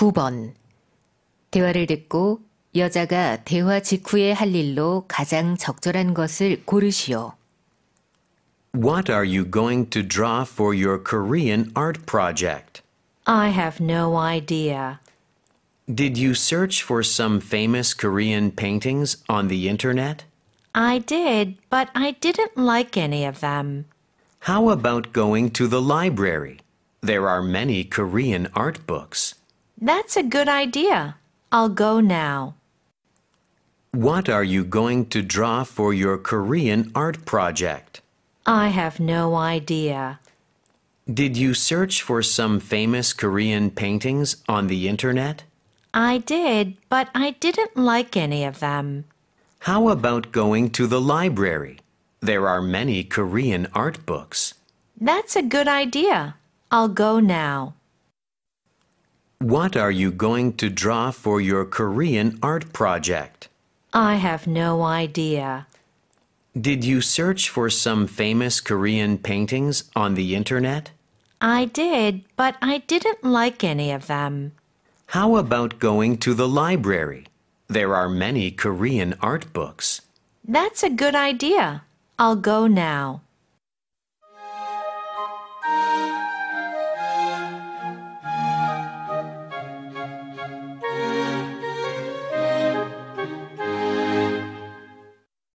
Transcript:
9번 대화를 듣고 여자가 대화 직후에 할 일로 가장 적절한 것을 고르시오. What are you going to draw for your Korean art project? I have no idea. Did you search for some famous Korean paintings on the internet? I did, but I didn't like any of them. How about going to the library? There are many Korean art books. That's a good idea. I'll go now. What are you going to draw for your Korean art project? I have no idea. Did you search for some famous Korean paintings on the internet? I did, but I didn't like any of them. How about going to the library? There are many Korean art books. That's a good idea. I'll go now. What are you going to draw for your Korean art project? I have no idea. Did you search for some famous Korean paintings on the internet? I did, but I didn't like any of them. How about going to the library? There are many Korean art books. That's a good idea. I'll go now.